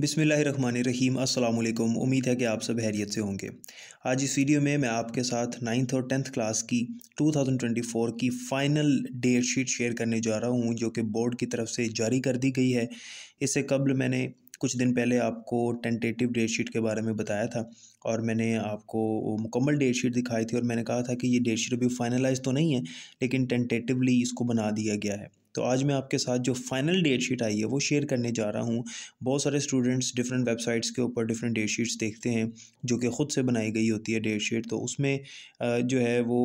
बिसमीम अल्लाम उम्मीद है कि आप सब हैरियत से होंगे आज इस वीडियो में मैं आपके साथ नाइन्थ और टेंथ क्लास की 2024 की फ़ाइनल डेट शीट शेयर करने जा रहा हूँ जो कि बोर्ड की तरफ से जारी कर दी गई है इससे कबल मैंने कुछ दिन पहले आपको टेंटेटिव डेट शीट के बारे में बताया था और मैंने आपको मुकम्मल डेट शीट दिखाई थी और मैंने कहा था कि ये डेट शीट अभी फ़ाइनलाइज तो नहीं है लेकिन टेंटेटिवली इसको बना दिया गया है तो आज मैं आपके साथ जो फाइनल डेट शीट आई है वो शेयर करने जा रहा हूँ बहुत सारे स्टूडेंट्स डिफरेंट वेबसाइट्स के ऊपर डिफरेंट डेट शीट्स देखते हैं जो कि ख़ुद से बनाई गई होती है डेट शीट तो उसमें जो है वो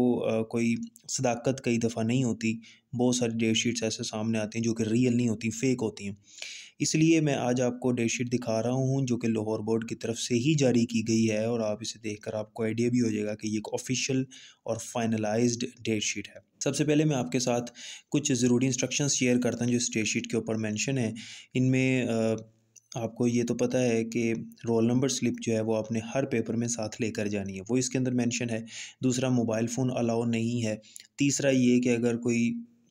कोई सदाकत कई दफ़ा नहीं होती बहुत सारी डेट शीट्स ऐसे सामने आती हैं जो कि रियल नहीं होती फेक होती हैं इसलिए मैं आज आपको डेट शीट दिखा रहा हूँ जो कि लाहौर बोर्ड की तरफ से ही जारी की गई है और आप इसे देखकर आपको आइडिया भी हो जाएगा कि ये एक ऑफिशियल और फाइनलाइज्ड डेट शीट है सबसे पहले मैं आपके साथ कुछ ज़रूरी इंस्ट्रक्शन शेयर करता हूँ जो इस डेट शीट के ऊपर मैंशन है इनमें आपको ये तो पता है कि रोल नंबर स्लिप जो है वो आपने हर पेपर में साथ लेकर जानी है वो इसके अंदर मेंशन है दूसरा मोबाइल फ़ोन अलाउ नहीं है तीसरा ये कि अगर कोई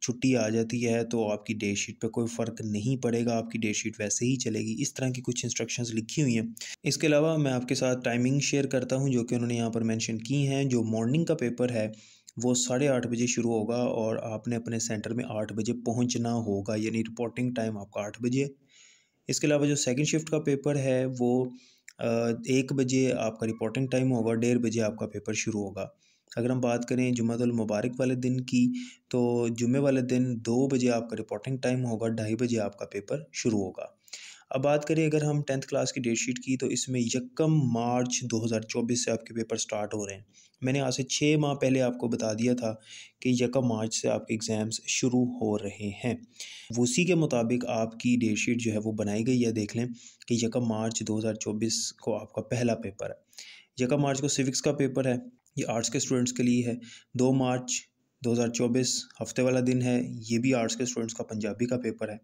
छुट्टी आ जाती है तो आपकी डेट शीट पर कोई फ़र्क नहीं पड़ेगा आपकी डेट शीट वैसे ही चलेगी इस तरह की कुछ इंस्ट्रक्शंस लिखी हुई हैं इसके अलावा मैं आपके साथ टाइमिंग शेयर करता हूँ जो कि उन्होंने यहाँ पर मैंशन की हैं जो मॉर्निंग का पेपर है वो साढ़े आठ बजे शुरू होगा और आपने अपने सेंटर में आठ बजे पहुंचना होगा यानी रिपोर्टिंग टाइम आपका आठ बजे इसके अलावा जो सेकंड शिफ्ट का पेपर है वो एक बजे आपका रिपोर्टिंग टाइम होगा डेढ़ बजे आपका पेपर शुरू होगा अगर हम बात करें मुबारक वाले दिन की तो जुमे वाले दिन दो बजे आपका रिपोर्टिंग टाइम होगा ढाई बजे आपका पेपर शुरू होगा अब बात करें अगर हम टेंथ क्लास की डेट शीट की तो इसमें यकम मार्च 2024 से आपके पेपर स्टार्ट हो रहे हैं मैंने आज से छः माह पहले आपको बता दिया था कि यकम मार्च से आपके एग्ज़ाम्स शुरू हो रहे हैं उसी के मुताबिक आपकी डेट शीट जो है वो बनाई गई है देख लें कि यकम मार्च 2024 को आपका पहला पेपर है यकम मार्च को सिविक्स का पेपर है ये आर्ट्स के स्टूडेंट्स के लिए है दो मार्च 2024 हफ्ते वाला दिन है ये भी आर्ट्स के स्टूडेंट्स का पंजाबी का पेपर है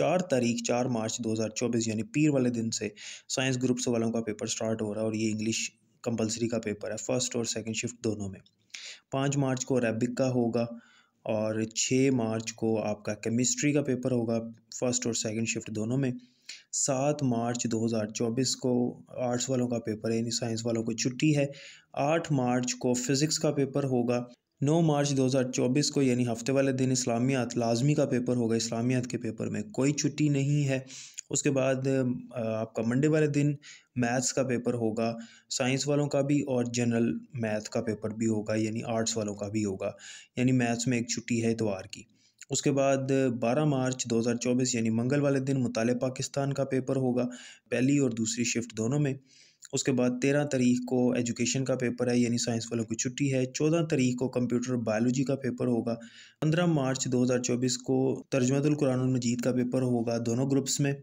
चार तारीख चार मार्च 2024 यानी पीर वाले दिन से साइंस ग्रुप्स वालों का पेपर स्टार्ट हो रहा है और ये इंग्लिश कंपलसरी का पेपर है फर्स्ट और सेकंड शिफ्ट दोनों में पाँच मार्च को अरेबिक का होगा और छः मार्च को आपका केमिस्ट्री का पेपर होगा फर्स्ट और सेकेंड शिफ्ट दोनों में सात मार्च 2024 को आर्ट्स वालों का पेपर यानी साइंस वालों को छुट्टी है आठ मार्च को फिज़िक्स का पेपर होगा नौ मार्च 2024 को यानी हफ्ते वाले दिन इस्लामियात लाजमी का पेपर होगा इस्लामियात के पेपर में कोई छुट्टी नहीं है उसके बाद आपका मंडे वाले दिन मैथ्स का पेपर होगा साइंस वालों का भी और जनरल मैथ का पेपर भी होगा यानी आर्ट्स वालों का भी होगा यानी मैथ्स में एक छुट्टी है इतवार की उसके बाद 12 मार्च 2024 यानी मंगल वाले दिन मुताल पाकिस्तान का पेपर होगा पहली और दूसरी शिफ्ट दोनों में उसके बाद तेरह तारीख को एजुकेशन का पेपर है यानी साइंस वालों की छुट्टी है चौदह तारीख को कंप्यूटर बायोलॉजी का पेपर होगा पंद्रह मार्च 2024 को कुरान मजीद का पेपर होगा दोनों ग्रुप्स में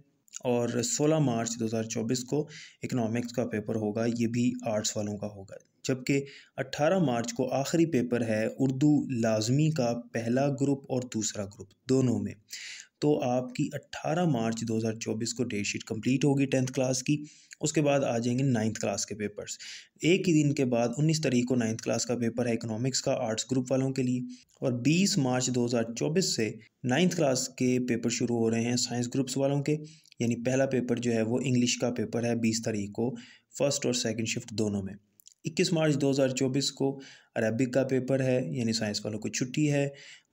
और 16 मार्च 2024 को इकोनॉमिक्स का पेपर होगा ये भी आर्ट्स वालों का होगा जबकि 18 मार्च को आखिरी पेपर है उर्दू लाजमी का पहला ग्रुप और दूसरा ग्रुप दोनों में तो आपकी 18 मार्च 2024 को डेट शीट कम्प्लीट होगी टेंथ क्लास की उसके बाद आ जाएंगे नाइन्थ क्लास के पेपर्स एक ही दिन के बाद 19 तारीख को नाइन्थ क्लास का पेपर है इकोनॉमिक्स का आर्ट्स ग्रुप वालों के लिए और 20 मार्च 2024 से नाइन्थ क्लास के पेपर शुरू हो रहे हैं साइंस ग्रुप्स वालों के यानी पहला पेपर जो है वो इंग्लिश का पेपर है बीस तारीख को फर्स्ट और सेकेंड शिफ्ट दोनों में 21 मार्च 2024 को अरबिक का पेपर है यानी साइंस वालों को छुट्टी है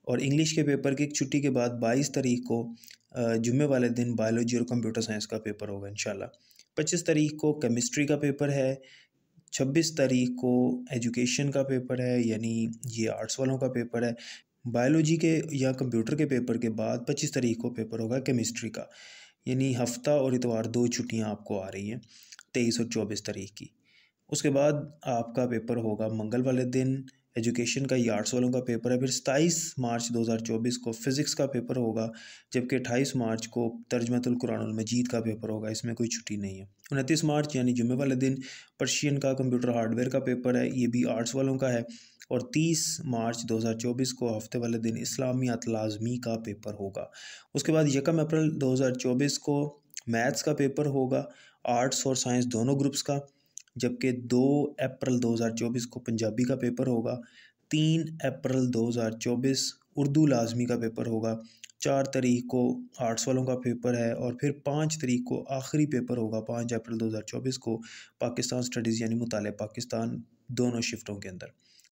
और इंग्लिश के पेपर की छुट्टी के बाद 22 तारीख को जुम्मे वाले दिन बायोलॉजी और कंप्यूटर साइंस का पेपर होगा इन 25 तारीख को केमिस्ट्री का पेपर है 26 तारीख को एजुकेशन का पेपर है यानी ये आर्ट्स वालों का पेपर है बायोलॉजी के या कंप्यूटर के पेपर के बाद 25 तारीख को पेपर होगा केमिस्ट्री का यानी हफ्ता और इतवार दो छुट्टियां आपको आ रही हैं तेईस और चौबीस तारीख की उसके बाद आपका पेपर होगा मंगल वाले दिन एजुकेशन का यार्ड्स वालों का पेपर है फिर सताईस मार्च 2024 को फिज़िक्स का पेपर होगा जबकि अट्ठाईस मार्च को तर्जमतुल मजीद का पेपर होगा इसमें कोई छुट्टी नहीं है उनतीस मार्च यानी जुमे वाले दिन पर्शियन का कंप्यूटर हार्डवेयर का पेपर है ये भी आर्ट्स वालों का है और 30 मार्च 2024 को हफ्ते वाले दिन इस्लामियात लाजमी का पेपर होगा उसके बाद यकम अप्रैल चौबीस को मैथ्स का पेपर होगा आर्ट्स और साइंस दोनों ग्रुप्स का जबकि दो अप्रैल 2024 को पंजाबी का पेपर होगा तीन अप्रैल 2024 उर्दू लाजमी का पेपर होगा चार तारीख को आर्ट्स वालों का पेपर है और फिर पाँच तारीख को आखिरी पेपर होगा पाँच अप्रैल 2024 को पाकिस्तान स्टडीज़ यानी मुताले पाकिस्तान दोनों शिफ्टों के अंदर